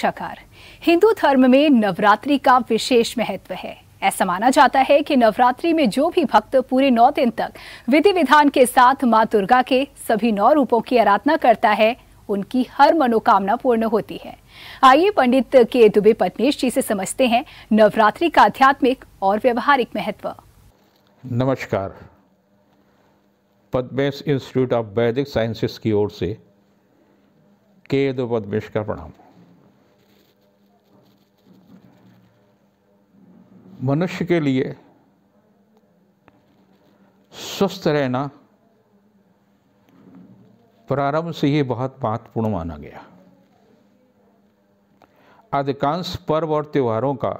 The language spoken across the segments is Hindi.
चकार हिंदू धर्म में नवरात्रि का विशेष महत्व है ऐसा माना जाता है कि नवरात्रि में जो भी भक्त पूरे नौ दिन तक विधि विधान के साथ माँ दुर्गा के सभी नौ रूपों की आराधना करता है उनकी हर मनोकामना पूर्ण होती है आइए पंडित के दुबे पटनेश जी से समझते हैं नवरात्रि का आध्यात्मिक और व्यवहारिक महत्व नमस्कार Padmesh institute of Vedic sciences की ओर से के दो पद्मेश का प्रणाम मनुष्य के लिए स्वस्थ रहना प्रारंभ से ही बहुत महत्वपूर्ण माना गया अधिकांश पर्व और त्योहारों का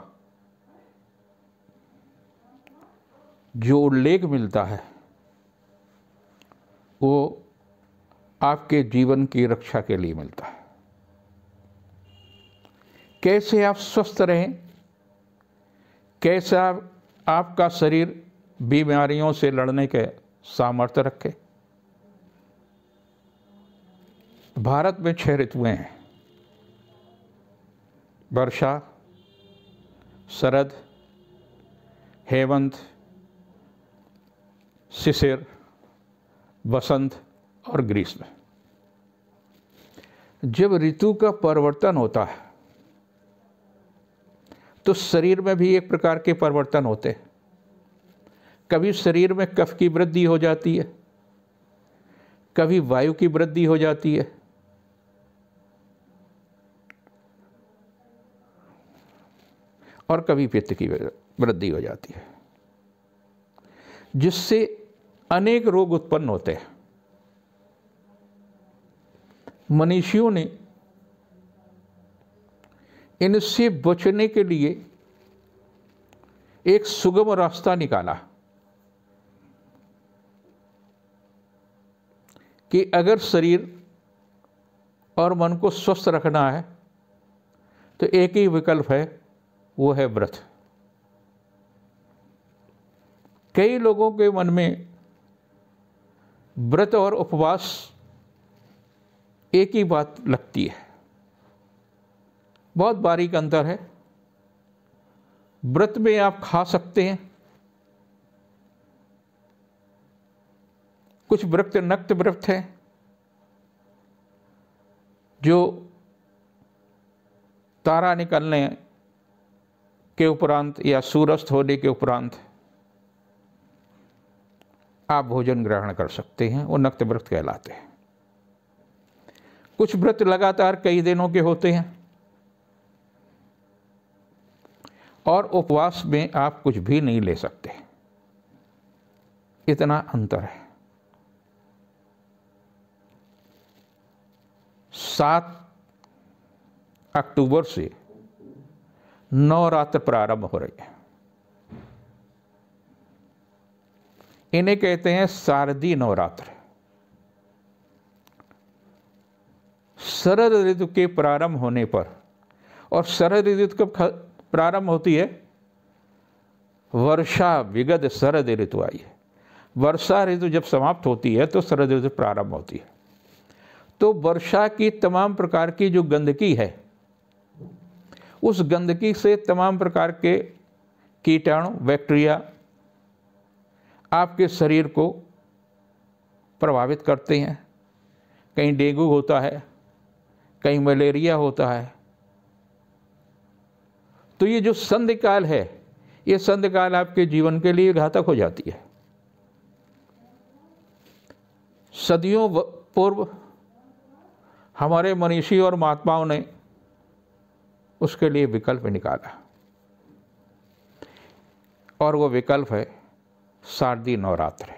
जो उल्लेख मिलता है वो आपके जीवन की रक्षा के लिए मिलता है कैसे आप स्वस्थ रहें कैसा आपका शरीर बीमारियों से लड़ने के सामर्थ्य रखे भारत में छह ऋतुएं हैं वर्षा शरद हेमंत शिशिर बसंत और ग्रीष्म जब ऋतु का परिवर्तन होता है तो शरीर में भी एक प्रकार के परिवर्तन होते हैं कभी शरीर में कफ की वृद्धि हो जाती है कभी वायु की वृद्धि हो जाती है और कभी पित्त की वृद्धि हो जाती है जिससे अनेक रोग उत्पन्न होते हैं मनीषियों ने इनसे बचने के लिए एक सुगम रास्ता निकाला कि अगर शरीर और मन को स्वस्थ रखना है तो एक ही विकल्प है वो है व्रत कई लोगों के मन में व्रत और उपवास एक ही बात लगती है बहुत बारीक अंतर है व्रत में आप खा सकते हैं कुछ व्रत नक्त व्रत हैं जो तारा निकलने के उपरांत या सूरस्त होने के उपरांत आप भोजन ग्रहण कर सकते हैं वो नक्त व्रत कहलाते हैं कुछ व्रत लगातार कई दिनों के होते हैं और उपवास में आप कुछ भी नहीं ले सकते इतना अंतर है सात अक्टूबर से नवरात्र प्रारंभ हो रही है इन्हें कहते हैं शारदीय नवरात्र शरद ऋतु के प्रारंभ होने पर और शरद ऋतु कब प्रारंभ होती है वर्षा विगत शरद ऋतु आई है वर्षा ऋतु जब समाप्त होती है तो शरद ऋतु प्रारंभ होती है तो वर्षा की तमाम प्रकार की जो गंदगी है उस गंदगी से तमाम प्रकार के कीटाणु बैक्टीरिया आपके शरीर को प्रभावित करते हैं कहीं डेंगू होता है कहीं मलेरिया होता है तो ये जो संधि है ये संधि आपके जीवन के लिए घातक हो जाती है सदियों पूर्व हमारे मनीषी और महात्माओं ने उसके लिए विकल्प निकाला और वो विकल्प है शारदीय नवरात्र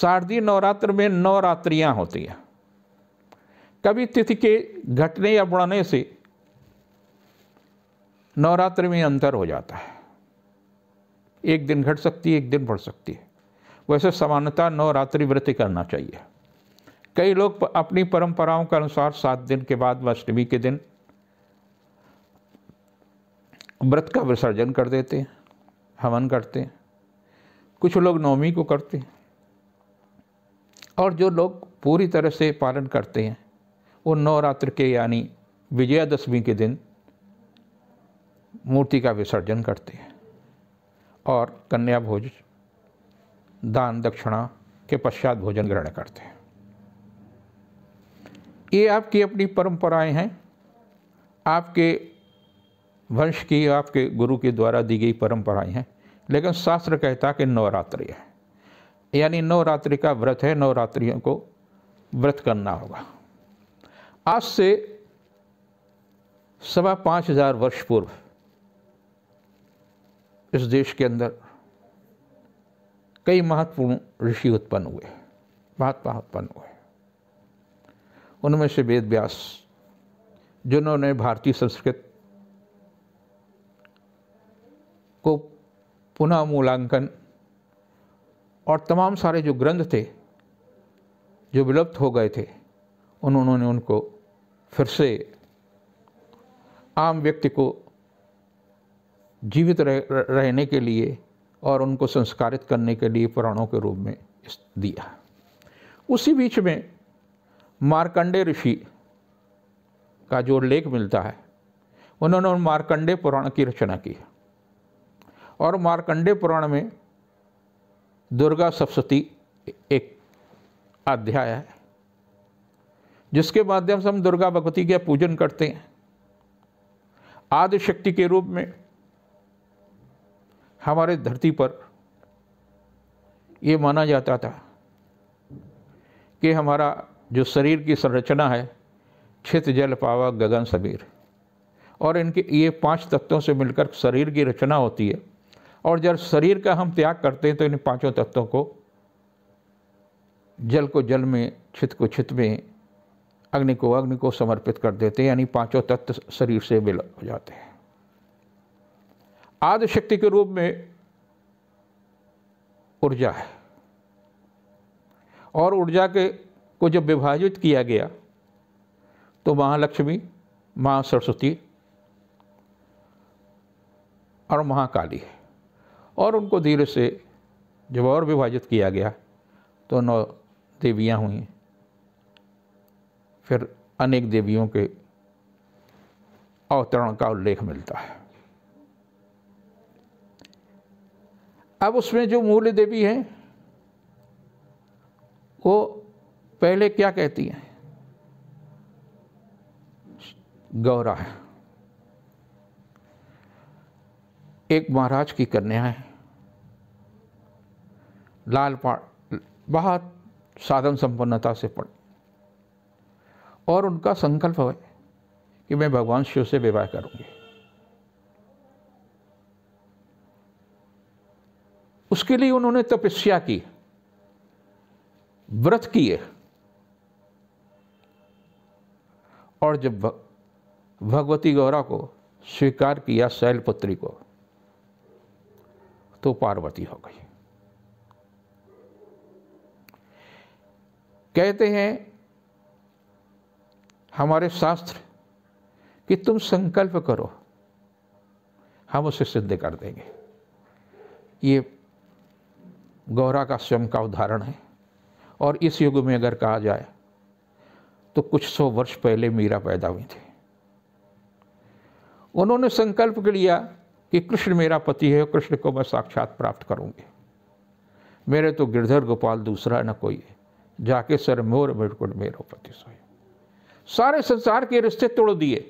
शारदीय नवरात्र में नवरात्रियाँ होती हैं कभी तिथि के घटने या बढ़ने से नवरात्र में अंतर हो जाता है एक दिन घट सकती है एक दिन बढ़ सकती है वैसे समानता नवरात्रि व्रत करना चाहिए कई लोग अपनी परंपराओं के अनुसार सात दिन के बाद अष्टमी के दिन व्रत का विसर्जन कर देते हैं हवन करते हैं कुछ लोग नवमी को करते हैं और जो लोग पूरी तरह से पालन करते हैं वो नवरात्र के यानी विजयादशमी के दिन मूर्ति का विसर्जन करते हैं और कन्या भोज दान दक्षिणा के पश्चात भोजन ग्रहण करते हैं ये आपकी अपनी परंपराएं हैं आपके वंश की आपके गुरु के द्वारा दी गई परंपराएं हैं लेकिन शास्त्र कहता कि नवरात्रि है यानी नवरात्रि का व्रत है नवरात्रियों को व्रत करना होगा आज से सवा पाँच हज़ार वर्ष पूर्व इस देश के अंदर कई महत्वपूर्ण ऋषि उत्पन्न हुए महात्मा उत्पन्न हुए उनमें से वेद व्यास जिन्होंने भारतीय संस्कृत को पुनः मूलांकन और तमाम सारे जो ग्रंथ थे जो विलुप्त हो गए थे उन्होंने उनको फिर से आम व्यक्ति को जीवित रह, रहने के लिए और उनको संस्कारित करने के लिए पुराणों के रूप में दिया उसी बीच में मार्कंडे ऋषि का जो लेख मिलता है उन्होंने उन मार्कंडे पुराण की रचना की और मार्कंडे पुराण में दुर्गा सप्तती एक अध्याय है जिसके माध्यम से हम दुर्गा भगवती का पूजन करते हैं आदि शक्ति के रूप में हमारे धरती पर ये माना जाता था कि हमारा जो शरीर की संरचना है छित जल पावा गगन समीर और इनके ये पांच तत्वों से मिलकर शरीर की रचना होती है और जब शरीर का हम त्याग करते हैं तो इन पांचों तत्वों को जल को जल में छित को छित में अग्नि को अग्नि को समर्पित कर देते हैं यानी पांचों तत्व शरीर से मिल जाते हैं आदि शक्ति के रूप में ऊर्जा है और ऊर्जा के को जब विभाजित किया गया तो महालक्ष्मी माँ सरस्वती और महाकाली है और उनको धीरे से जब और विभाजित किया गया तो नौ देवियाँ हुई फिर अनेक देवियों के अवतरण का उल्लेख मिलता है अब उसमें जो मूल्य देवी है वो पहले क्या कहती है गौरा है एक महाराज की कन्या है लाल पाट बहुत साधन संपन्नता से पढ़ और उनका संकल्प है कि मैं भगवान शिव से विवाह करूंगी उसके लिए उन्होंने तपस्या की व्रत किए और जब भगवती गौरा को स्वीकार किया शैलपुत्री को तो पार्वती हो गई कहते हैं हमारे शास्त्र कि तुम संकल्प करो हम उसे सिद्ध कर देंगे ये गौरा का स्वयं का उदाहरण है और इस युग में अगर कहा जाए तो कुछ सौ वर्ष पहले मीरा पैदा हुई थी उन्होंने संकल्प लिया कि कृष्ण मेरा पति है कृष्ण को मैं साक्षात प्राप्त करूंगी मेरे तो गिरधर गोपाल दूसरा न कोई है जाके सर मोर बिल्कुल मेरो पति सोए सारे संसार के रिश्ते तोड़ दिए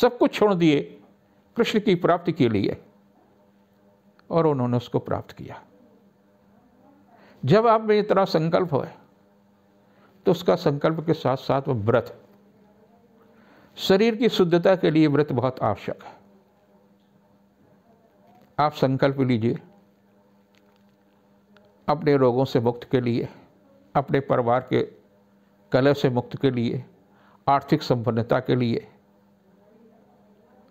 सब कुछ छोड़ दिए कृष्ण की प्राप्ति के लिए और उन्होंने उसको प्राप्त किया जब आप में इतना संकल्प हो तो उसका संकल्प के साथ साथ वह व्रत शरीर की शुद्धता के लिए व्रत बहुत आवश्यक है आप संकल्प लीजिए अपने रोगों से मुक्त के लिए अपने परिवार के कलह से मुक्त के लिए आर्थिक संपन्नता के लिए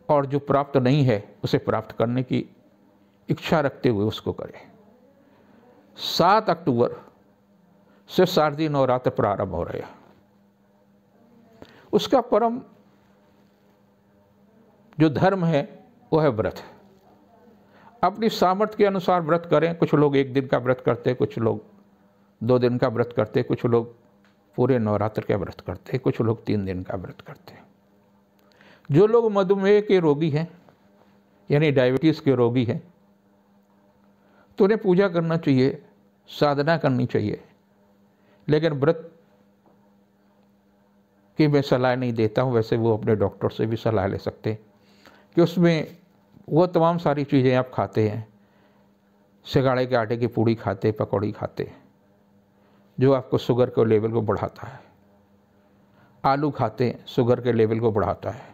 और जो प्राप्त नहीं है उसे प्राप्त करने की इच्छा रखते हुए उसको करें सात अक्टूबर से शारदीय नवरात्र प्रारंभ हो रहे हैं उसका परम जो धर्म है वो है व्रत अपनी सामर्थ्य के अनुसार व्रत करें कुछ लोग एक दिन का व्रत करते कुछ लोग दो दिन का व्रत करते कुछ लोग पूरे नवरात्र का व्रत करते कुछ लोग तीन दिन का व्रत करते जो लोग मधुमेह के रोगी हैं यानी डायबिटीज़ के रोगी हैं तो उन्हें पूजा करना चाहिए साधना करनी चाहिए लेकिन व्रत की मैं सलाह नहीं देता हूँ वैसे वो अपने डॉक्टर से भी सलाह ले सकते कि उसमें वो तमाम सारी चीज़ें आप खाते हैं सिगाड़े के आटे की पूड़ी खाते पकौड़ी खाते जो आपको शुगर के लेवल को बढ़ाता है आलू खाते शुगर के लेवल को बढ़ाता है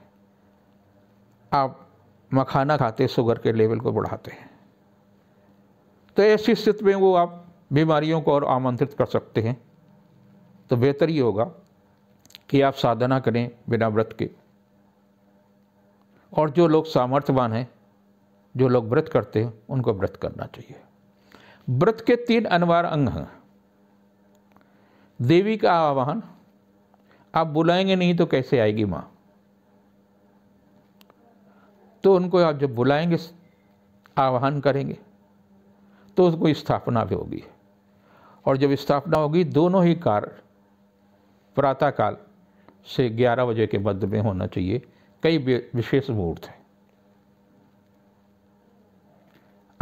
आप मखाना खाते शुगर के लेवल को बढ़ाते हैं तो ऐसी स्थिति में वो आप बीमारियों को और आमंत्रित कर सकते हैं तो बेहतर ये होगा कि आप साधना करें बिना व्रत के और जो लोग सामर्थ्यवान हैं जो लोग व्रत करते हैं उनको व्रत करना चाहिए व्रत के तीन अनिवार अंग हैं देवी का आह्वान आप बुलाएंगे नहीं तो कैसे आएगी माँ तो उनको आप जब बुलाएंगे आह्वान करेंगे तो उसको स्थापना भी होगी और जब स्थापना होगी दोनों ही कार्य प्रातःकाल से 11 बजे के मध्य में होना चाहिए कई विशेष मुहूर्त हैं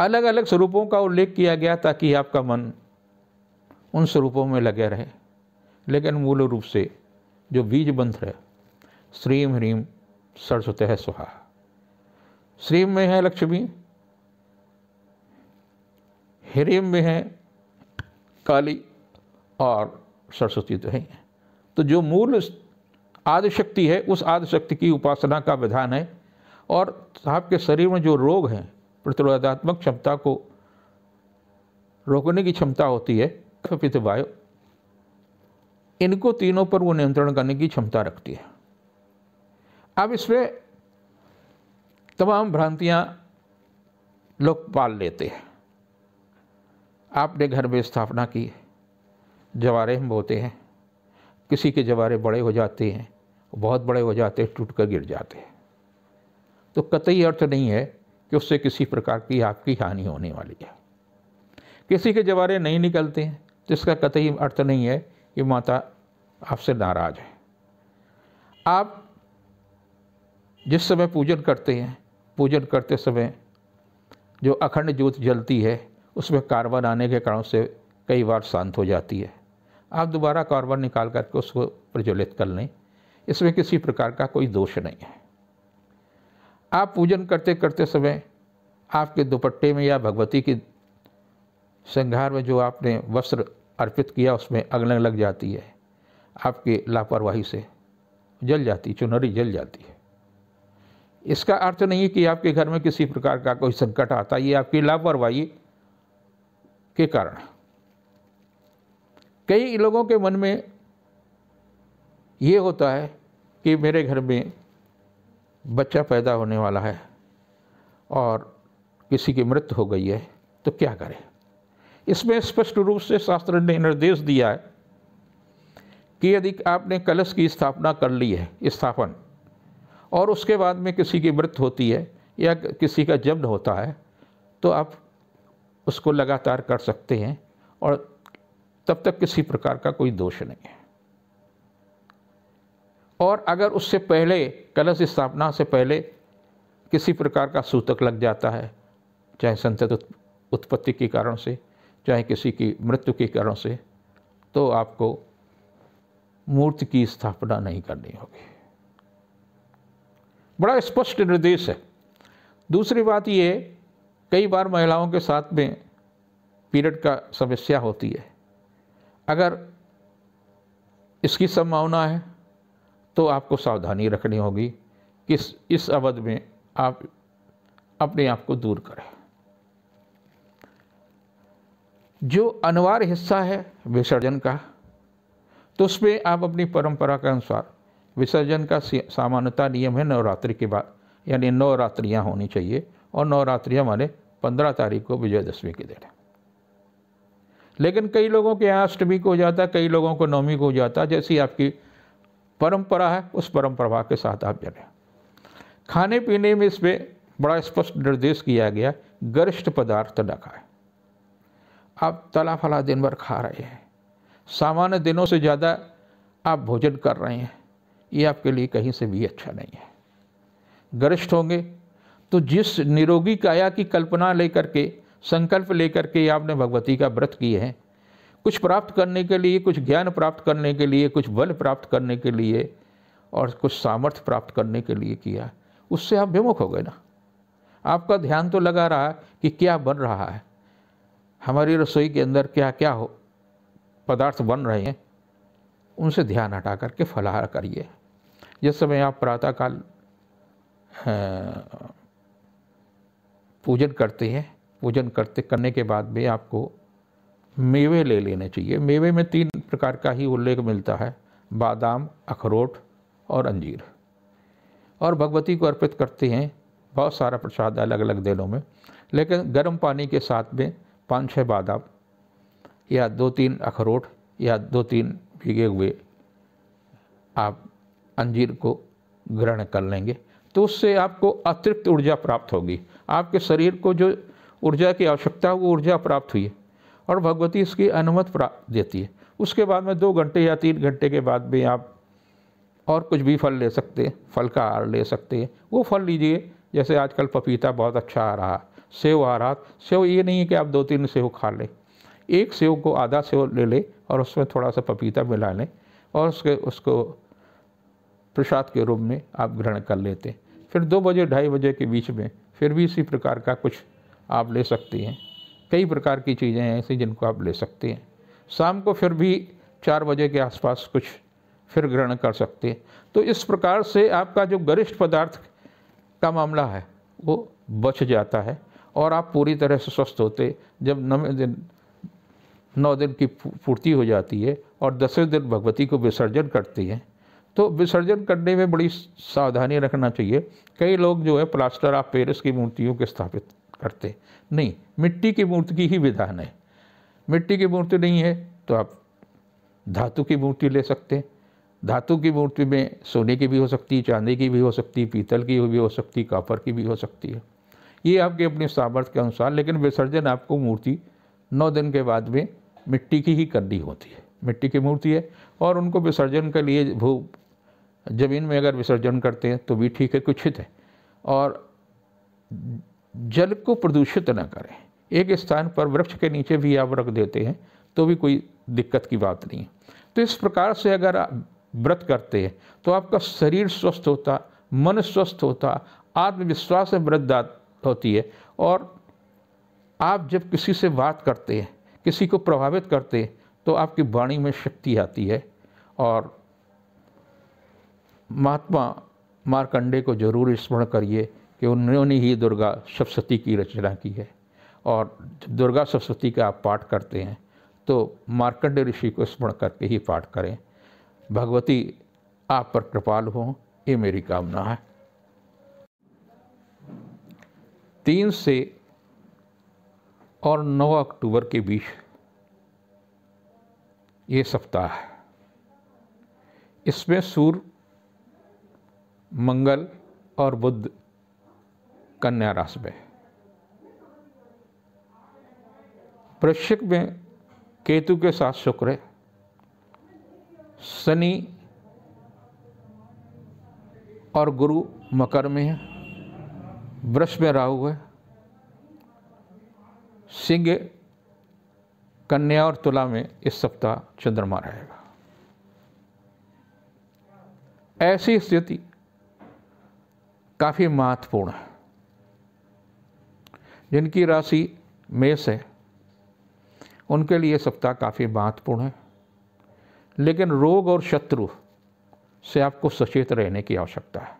अलग अलग स्वरूपों का उल्लेख किया गया ताकि आपका मन उन स्वरूपों में लगे रहे लेकिन मूल रूप से जो बीज मंत्र है श्रीम ह्रीम सरस्वत है सुहा श्रीम में है लक्ष्मी हेरेम में है काली और सरस्वती तो है तो जो मूल आदिशक्ति है उस आदिशक्ति की उपासना का विधान है और आपके शरीर में जो रोग हैं प्रतिरोधात्मक क्षमता को रोकने की क्षमता होती है कपित वायु इनको तीनों पर वो नियंत्रण करने की क्षमता रखती है अब इसमें तमाम भ्रांतियाँ लोग पाल लेते हैं आपने घर में स्थापना की है जवारे हम बोते हैं किसी के जवारे बड़े हो जाते हैं बहुत बड़े हो जाते हैं टूट कर गिर जाते हैं तो कतई अर्थ नहीं है कि उससे किसी प्रकार की आपकी हानि होने वाली है किसी के जवारे नहीं निकलते हैं तो इसका कतई अर्थ नहीं है कि माता आपसे नाराज है आप जिस समय पूजन करते हैं पूजन करते समय जो अखंड ज्योत जलती है उसमें कार्बन आने के कारण से कई बार शांत हो जाती है आप दोबारा कार्बन निकाल करके उसको प्रज्वलित कर लें इसमें किसी प्रकार का कोई दोष नहीं है आप पूजन करते करते समय आपके दुपट्टे में या भगवती की श्रृंगार में जो आपने वस्त्र अर्पित किया उसमें अगलग लग जाती है आपकी लापरवाही से जल जाती चुनरी जल जाती है इसका अर्थ नहीं है कि आपके घर में किसी प्रकार का कोई संकट आता ये आपकी लापरवाही के कारण कई लोगों के मन में ये होता है कि मेरे घर में बच्चा पैदा होने वाला है और किसी की मृत्यु हो गई है तो क्या करें इसमें स्पष्ट रूप से शास्त्र ने निर्देश दिया है कि यदि आपने कलश की स्थापना कर ली है स्थापन और उसके बाद में किसी की मृत्यु होती है या किसी का जन्म होता है तो आप उसको लगातार कर सकते हैं और तब तक किसी प्रकार का कोई दोष नहीं है और अगर उससे पहले कलश स्थापना से पहले किसी प्रकार का सूतक लग जाता है चाहे संतत उत्पत्ति के कारण से चाहे किसी की मृत्यु के कारण से तो आपको मूर्ति की स्थापना नहीं करनी होगी बड़ा स्पष्ट निर्देश है दूसरी बात यह कई बार महिलाओं के साथ में पीरियड का समस्या होती है अगर इसकी संभावना है तो आपको सावधानी रखनी होगी कि इस, अवध में आप अपने आप को दूर करें जो अनिवार्य हिस्सा है विसर्जन का तो उसमें आप अपनी परंपरा के अनुसार विसर्जन का सामान्यता नियम है नवरात्रि के बाद यानी नौ रात्रियाँ होनी चाहिए और नवरात्रि हमारे पंद्रह तारीख को विजयदशमी के दिन है लेकिन कई लोगों के यहाँ अष्टमी को हो जाता है कई लोगों को नवमी को हो जाता है जैसी आपकी परंपरा है उस परंपरा के साथ आप जलें खाने पीने में इसमें बड़ा स्पष्ट निर्देश किया गया गरिष्ठ पदार्थ न खाए आप तला फला दिन भर खा रहे हैं सामान्य दिनों से ज़्यादा आप भोजन कर रहे हैं ये आपके लिए कहीं से भी अच्छा नहीं है गरिष्ठ होंगे तो जिस निरोगी काया की कल्पना लेकर के संकल्प लेकर के आपने भगवती का व्रत किए हैं कुछ प्राप्त करने के लिए कुछ ज्ञान प्राप्त करने के लिए कुछ बल प्राप्त करने के लिए और कुछ सामर्थ्य प्राप्त करने के लिए किया उससे आप विमुख हो गए ना आपका ध्यान तो लगा रहा कि क्या बन रहा है हमारी रसोई के अंदर क्या क्या हो पदार्थ बन रहे हैं उनसे ध्यान हटा करके फलाहार करिए जिस समय आप प्रातःकाल हाँ, पूजन करते हैं पूजन करते करने के बाद भी आपको मेवे ले लेने चाहिए मेवे में तीन प्रकार का ही उल्लेख मिलता है बादाम अखरोट और अंजीर और भगवती को अर्पित करते हैं बहुत सारा प्रसाद अलग अलग दिनों में लेकिन गर्म पानी के साथ में पाँच छः बादाम या दो तीन अखरोट या दो तीन भीगे हुए आप अंजीर को ग्रहण कर लेंगे तो उससे आपको अतिरिक्त ऊर्जा प्राप्त होगी आपके शरीर को जो ऊर्जा की आवश्यकता है वो ऊर्जा प्राप्त हुई है और भगवती इसकी अनुमत प्राप्त देती है उसके बाद में दो घंटे या तीन घंटे के बाद भी आप और कुछ भी फल ले सकते हैं फल का आहार ले सकते हैं वो फल लीजिए जैसे आजकल पपीता बहुत अच्छा आ रहा सेव आ रहा सेव ये नहीं है कि आप दो तीन सेव खा लें एक सेव को आधा सेव ले लें और उसमें थोड़ा सा पपीता मिला लें और उसके उसको प्रसाद के रूप में आप ग्रहण कर लेते हैं फिर दो बजे ढाई बजे के बीच में फिर भी इसी प्रकार का कुछ आप ले सकती हैं कई प्रकार की चीज़ें हैं ऐसी जिनको आप ले सकती हैं शाम को फिर भी चार बजे के आसपास कुछ फिर ग्रहण कर सकती हैं तो इस प्रकार से आपका जो गरिष्ठ पदार्थ का मामला है वो बच जाता है और आप पूरी तरह से स्वस्थ होते जब नवे दिन नौ दिन की पूर्ति हो जाती है और दसवें दिन भगवती को विसर्जन करती है तो विसर्जन करने में बड़ी सावधानी रखना चाहिए कई लोग जो है प्लास्टर ऑफ पेरिस की मूर्तियों के स्थापित करते नहीं मिट्टी की मूर्ति की ही विधान है मिट्टी की मूर्ति नहीं है तो आप धातु की मूर्ति ले सकते हैं धातु की मूर्ति में सोने की भी हो सकती है चांदी की भी हो सकती है पीतल की भी हो सकती है कॉपर की भी हो सकती है ये आपके अपने सामर्थ्य के अनुसार लेकिन विसर्जन आपको मूर्ति नौ दिन के बाद में मिट्टी की ही करनी होती है मिट्टी की मूर्ति है और उनको विसर्जन के लिए भू ज़मीन में अगर विसर्जन करते हैं तो भी ठीक है कुछ हित है और जल को प्रदूषित न करें एक स्थान पर वृक्ष के नीचे भी आप रख देते हैं तो भी कोई दिक्कत की बात नहीं है तो इस प्रकार से अगर आप व्रत करते हैं तो आपका शरीर स्वस्थ होता मन स्वस्थ होता आत्मविश्वास में वृद्धा होती है और आप जब किसी से बात करते हैं किसी को प्रभावित करते हैं तो आपकी वाणी में शक्ति आती है और महात्मा मारकंडे को जरूर स्मरण करिए कि उन्होंने ही दुर्गा सप्तती की रचना की है और दुर्गा सप्तती का आप पाठ करते हैं तो मार्कंडे ऋषि को स्मरण करके ही पाठ करें भगवती आप पर कृपाल हों ये मेरी कामना है तीन से और नौ अक्टूबर के बीच ये सप्ताह है इसमें सूर्य मंगल और बुद्ध कन्या राशि में वृश्चिक में केतु के साथ शुक्र है शनि और गुरु मकर में है वृक्ष में राहु है सिंह कन्या और तुला में इस सप्ताह चंद्रमा रहेगा ऐसी स्थिति काफ़ी महत्वपूर्ण है जिनकी राशि मेष है उनके लिए सप्ताह काफ़ी महत्वपूर्ण है लेकिन रोग और शत्रु से आपको सचेत रहने की आवश्यकता है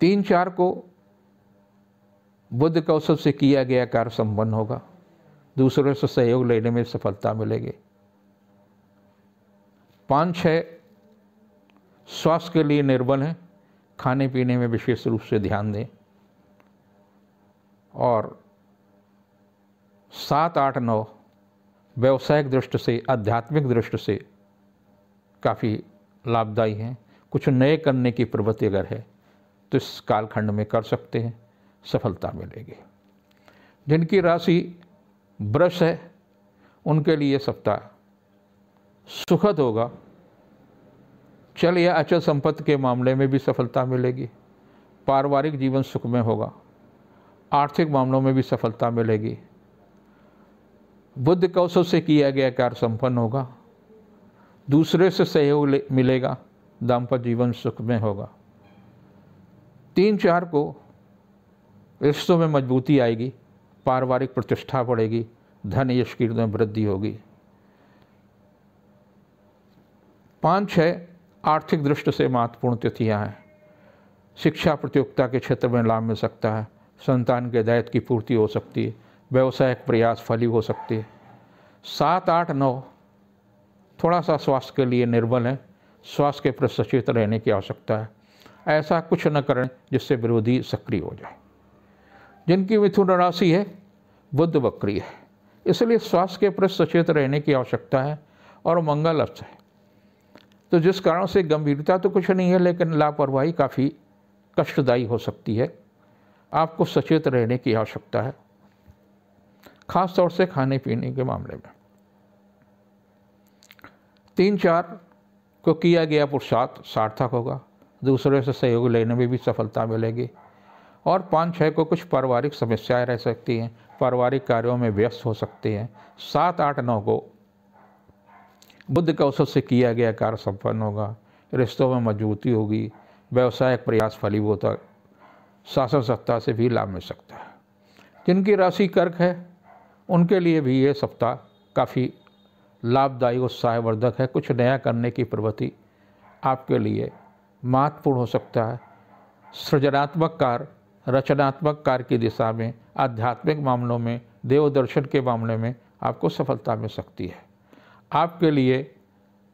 तीन चार को बुद्ध कौशल से किया गया कार्य संपन्न होगा दूसरों से सहयोग लेने में सफलता मिलेगी पांच छः स्वास्थ्य के लिए निर्बल हैं खाने पीने में विशेष रूप से ध्यान दें और सात आठ नौ व्यवसायिक दृष्टि से आध्यात्मिक दृष्टि से काफ़ी लाभदायी हैं कुछ नए करने की प्रवृत्ति अगर है तो इस कालखंड में कर सकते हैं सफलता मिलेगी जिनकी राशि ब्रश है उनके लिए सप्ताह सुखद होगा चल या अचल संपत्ति के मामले में भी सफलता मिलेगी पारिवारिक जीवन सुखमय होगा आर्थिक मामलों में भी सफलता मिलेगी बुद्ध कौशल से किया गया कार्य संपन्न होगा दूसरे से सहयोग मिलेगा दाम्पत्य जीवन सुख में होगा तीन चार को रिश्तों में मजबूती आएगी पारिवारिक प्रतिष्ठा बढ़ेगी धन यश में वृद्धि होगी पाँच छः आर्थिक दृष्टि से महत्वपूर्ण तिथियाँ हैं शिक्षा प्रतियोगिता के क्षेत्र में लाभ मिल सकता है संतान के दायित्व की पूर्ति हो सकती है व्यवसायिक प्रयास फली हो सकती है सात आठ नौ थोड़ा सा स्वास्थ्य के लिए निर्बल है स्वास्थ्य के प्रति सचेत रहने की आवश्यकता है ऐसा कुछ न करें जिससे विरोधी सक्रिय हो जाए जिनकी मिथुन राशि है बुद्ध बकरी है इसलिए स्वास्थ्य के प्रति सचेत रहने की आवश्यकता है और मंगल अर्थ है तो जिस कारण से गंभीरता तो कुछ नहीं है लेकिन लापरवाही काफ़ी कष्टदायी हो सकती है आपको सचेत रहने की आवश्यकता है खास तौर से खाने पीने के मामले में तीन चार को किया गया पुरुषार्थ सार्थक होगा दूसरे से सहयोग लेने में भी सफलता मिलेगी और पाँच छः को कुछ पारिवारिक समस्याएं रह सकती हैं पारिवारिक कार्यों में व्यस्त हो सकते हैं सात आठ नौ को बुद्ध के औसत से किया गया कार्य संपन्न होगा रिश्तों में मजबूती होगी व्यवसायिक प्रयास फलीभूत शासन सत्ता से भी लाभ मिल सकता है जिनकी राशि कर्क है उनके लिए भी ये सप्ताह काफ़ी लाभदायी उत्साहवर्धक है कुछ नया करने की प्रवृत्ति आपके लिए महत्वपूर्ण हो सकता है सृजनात्मक कार्य रचनात्मक कार्य की दिशा में आध्यात्मिक मामलों में देव दर्शन के मामले में आपको सफलता मिल सकती है आपके लिए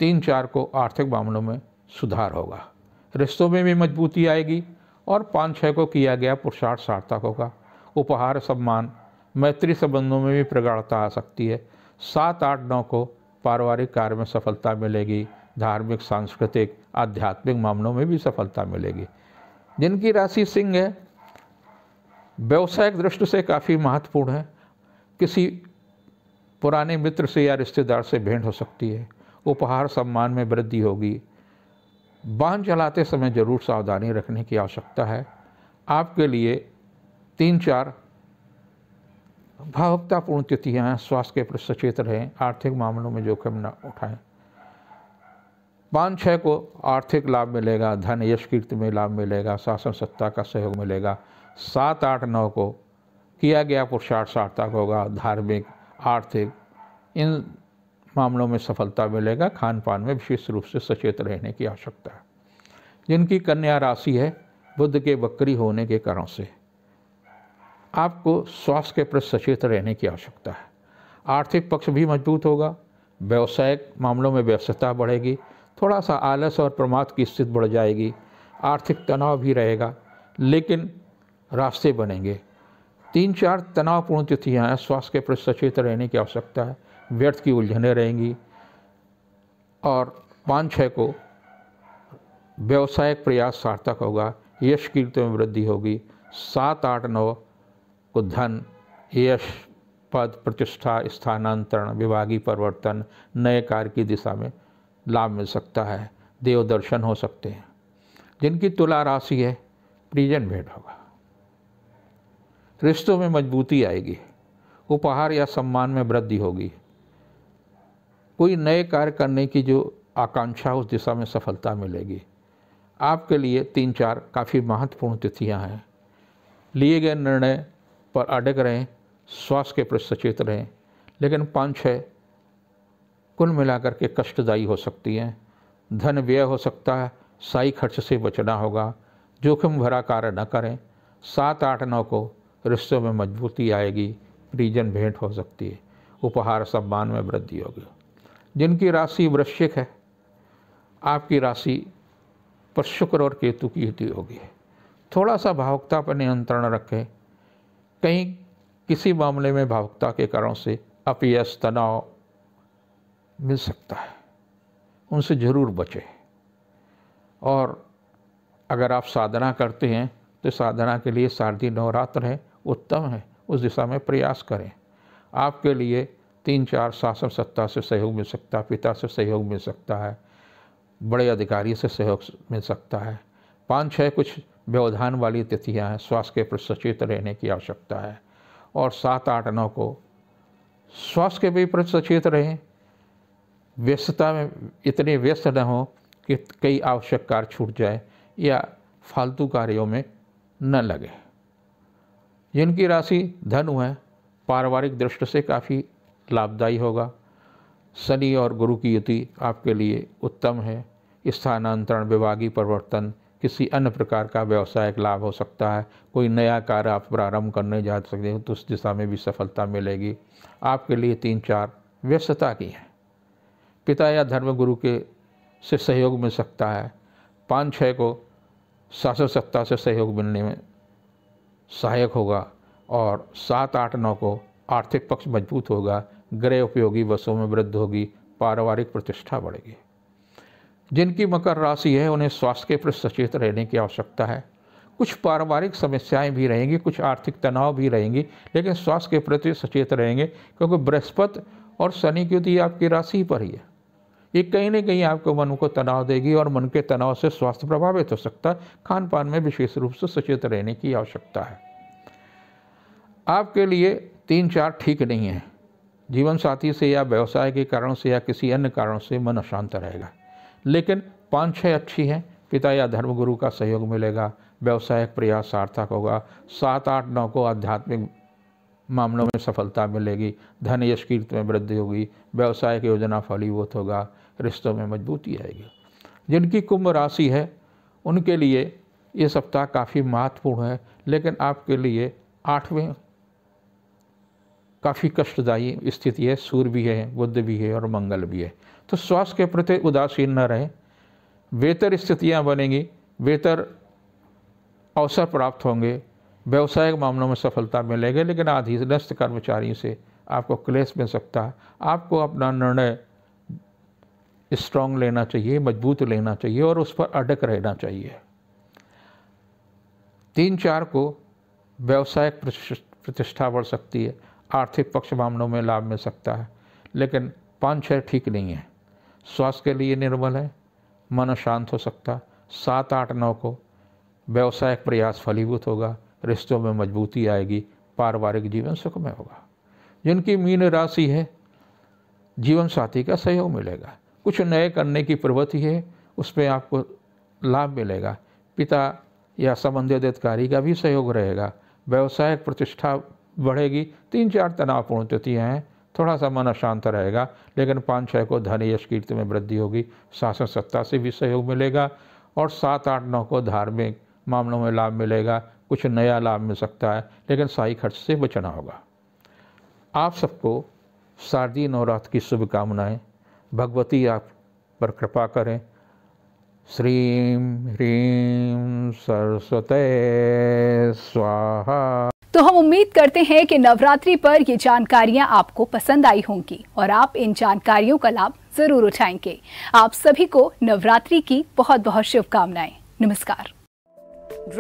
तीन चार को आर्थिक मामलों में सुधार होगा रिश्तों में भी मजबूती आएगी और पाँच छः को किया गया पुरुषार्थ सार्थक होगा उपहार सम्मान मैत्री संबंधों में भी प्रगाढ़ता आ सकती है सात आठ नौ को पारिवारिक कार्य में सफलता मिलेगी धार्मिक सांस्कृतिक आध्यात्मिक मामलों में भी सफलता मिलेगी जिनकी राशि सिंह है व्यवसायिक दृष्टि से काफ़ी महत्वपूर्ण है किसी पुराने मित्र से या रिश्तेदार से भेंट हो सकती है उपहार सम्मान में वृद्धि होगी वाहन चलाते समय ज़रूर सावधानी रखने की आवश्यकता है आपके लिए तीन चार भावुकतापूर्ण तिथियाँ स्वास्थ्य के प्रति सचेत रहें आर्थिक मामलों में जोखिम न उठाएं पाँच छः को आर्थिक लाभ मिलेगा धन यश कीर्ति में लाभ मिलेगा शासन सत्ता का सहयोग मिलेगा सात आठ नौ को किया गया पुरुषार्थ सार्थक होगा धार्मिक आर्थिक इन मामलों में सफलता मिलेगा खान पान में विशेष रूप से सचेत रहने की आवश्यकता है जिनकी कन्या राशि है बुद्ध के बकरी होने के कारण से आपको स्वास्थ्य के प्रति सचेत रहने की आवश्यकता है आर्थिक पक्ष भी मजबूत होगा व्यवसायिक मामलों में व्यस्तता बढ़ेगी थोड़ा सा आलस और प्रमाद की स्थिति बढ़ जाएगी आर्थिक तनाव भी रहेगा लेकिन रास्ते बनेंगे तीन चार तनावपूर्ण तिथियाँ हैं स्वास्थ्य के प्रति सचेत रहने की आवश्यकता है व्यर्थ की उलझने रहेंगी और पाँच छः को व्यवसायिक प्रयास सार्थक होगा यश कीर्ति में वृद्धि होगी सात आठ नौ को धन यश पद प्रतिष्ठा स्थानांतरण विभागीय परिवर्तन नए कार्य की दिशा में लाभ मिल सकता है देव दर्शन हो सकते हैं जिनकी तुला राशि है प्रिजन भेंट होगा रिश्तों में मजबूती आएगी उपहार या सम्मान में वृद्धि होगी कोई नए कार्य करने की जो आकांक्षा उस दिशा में सफलता मिलेगी आपके लिए तीन चार काफ़ी महत्वपूर्ण तिथियां हैं लिए गए निर्णय पर अडग रहें स्वास्थ्य के प्रति सचेत रहें लेकिन पाँच छः कुल मिलाकर के कष्टदायी हो सकती हैं धन व्यय हो सकता है साई खर्च से बचना होगा जोखिम भरा कार्य न करें सात आठ नौ को रिश्तों में मजबूती आएगी प्रिजन भेंट हो सकती है उपहार सम्मान में वृद्धि होगी जिनकी राशि वृश्चिक है आपकी राशि पर शुक्र और केतु की युति होगी थोड़ा सा भावुकता पर नियंत्रण रखें कहीं किसी मामले में भावुकता के कारण से अपयस तनाव मिल सकता है उनसे ज़रूर बचें और अगर आप साधना करते हैं तो साधना के लिए शारदीय नवरात्र है उत्तम है उस दिशा में प्रयास करें आपके लिए तीन चार शासन सत्ता से सहयोग मिल सकता है पिता से सहयोग मिल सकता है बड़े अधिकारी से सहयोग मिल सकता है पाँच छः कुछ व्यवधान वाली तिथियाँ हैं स्वास्थ्य के प्रति सचेत रहने की आवश्यकता है और सात आठ नौ को स्वास्थ्य के भी प्रति सचेत रहें व्यस्तता में इतने व्यस्त न हो कि कई आवश्यक कार्य छूट जाए या फालतू कार्यों में न लगें जिनकी राशि धनु है पारिवारिक दृष्टि से काफ़ी लाभदायी होगा शनि और गुरु की युति आपके लिए उत्तम है स्थानांतरण विभागी परिवर्तन किसी अन्य प्रकार का व्यवसायिक लाभ हो सकता है कोई नया कार्य आप प्रारंभ करने जा सकते हो तो उस दिशा में भी सफलता मिलेगी आपके लिए तीन चार व्यस्तता की है पिता या धर्म गुरु के से सहयोग मिल सकता है पाँच छः को शासन सत्ता से सहयोग मिलने में सहायक होगा और सात आठ नौ को आर्थिक पक्ष मजबूत होगा ग्रह उपयोगी वसों में वृद्धि होगी पारिवारिक प्रतिष्ठा बढ़ेगी जिनकी मकर राशि है उन्हें स्वास्थ्य के प्रति सचेत रहने की आवश्यकता है कुछ पारिवारिक समस्याएं भी रहेंगी कुछ आर्थिक तनाव भी रहेंगी लेकिन स्वास्थ्य के प्रति सचेत रहेंगे क्योंकि बृहस्पति और शनि की आपकी राशि पर ही है ये कहीं ना कहीं आपको मन को तनाव देगी और मन के तनाव से स्वास्थ्य प्रभावित हो सकता है खान पान में विशेष रूप से सचेत रहने की आवश्यकता है आपके लिए तीन चार ठीक नहीं है जीवन साथी से या व्यवसाय के कारण से या किसी अन्य कारण से मन अशांत रहेगा लेकिन पाँच छः अच्छी हैं पिता या धर्मगुरु का सहयोग मिलेगा व्यवसायिक प्रयास सार्थक होगा सात आठ नौ को आध्यात्मिक मामलों में सफलता मिलेगी धन यश कीर्ति में वृद्धि होगी व्यवसाय की योजना फलीभूत होगा रिश्तों में मजबूती आएगी जिनकी कुंभ राशि है उनके लिए ये सप्ताह काफ़ी महत्वपूर्ण है लेकिन आपके लिए आठवें काफ़ी कष्टदायी स्थिति है सूर्य भी है बुद्ध भी है और मंगल भी है तो स्वास्थ्य के प्रति उदासीन न रहें बेहतर स्थितियाँ बनेंगी बेहतर अवसर प्राप्त होंगे व्यवसायिक मामलों में सफलता मिलेगी लेकिन अधीनस्थ कर्मचारियों से आपको क्लेश मिल सकता है आपको अपना निर्णय स्ट्रांग लेना चाहिए मजबूत लेना चाहिए और उस पर अडक रहना चाहिए तीन चार को व्यवसायिक प्रतिष्ठा बढ़ सकती है आर्थिक पक्ष मामलों में लाभ मिल सकता है लेकिन पाँच छः ठीक नहीं है स्वास्थ्य के लिए निर्मल है मन शांत हो सकता सात आठ नौ को व्यवसायिक प्रयास फलीभूत होगा रिश्तों में मजबूती आएगी पारिवारिक जीवन सुखमय होगा जिनकी मीन राशि है जीवन साथी का सहयोग मिलेगा कुछ नए करने की प्रवृत्ति है उसमें आपको लाभ मिलेगा पिता या संबंधित अधिकारी का भी सहयोग रहेगा व्यवसायिक प्रतिष्ठा बढ़ेगी तीन चार तनावपूर्ण तिथियाँ हैं थोड़ा सा मन अशांत रहेगा लेकिन पाँच छः को धन यश कीर्ति में वृद्धि होगी शासन सत्ता से भी सहयोग मिलेगा और सात आठ नौ को धार्मिक मामलों में लाभ मिलेगा कुछ नया लाभ मिल सकता है लेकिन शाही खर्च से बचना होगा आप सबको शारदीय नवरात्र की शुभकामनाएं भगवती आप पर कृपा करें श्रीम ह्रीम सरस्वते स्वाहा तो हम उम्मीद करते हैं कि नवरात्रि पर ये जानकारियां आपको पसंद आई होंगी और आप इन जानकारियों का लाभ जरूर उठाएंगे आप सभी को नवरात्रि की बहुत बहुत शुभकामनाएं नमस्कार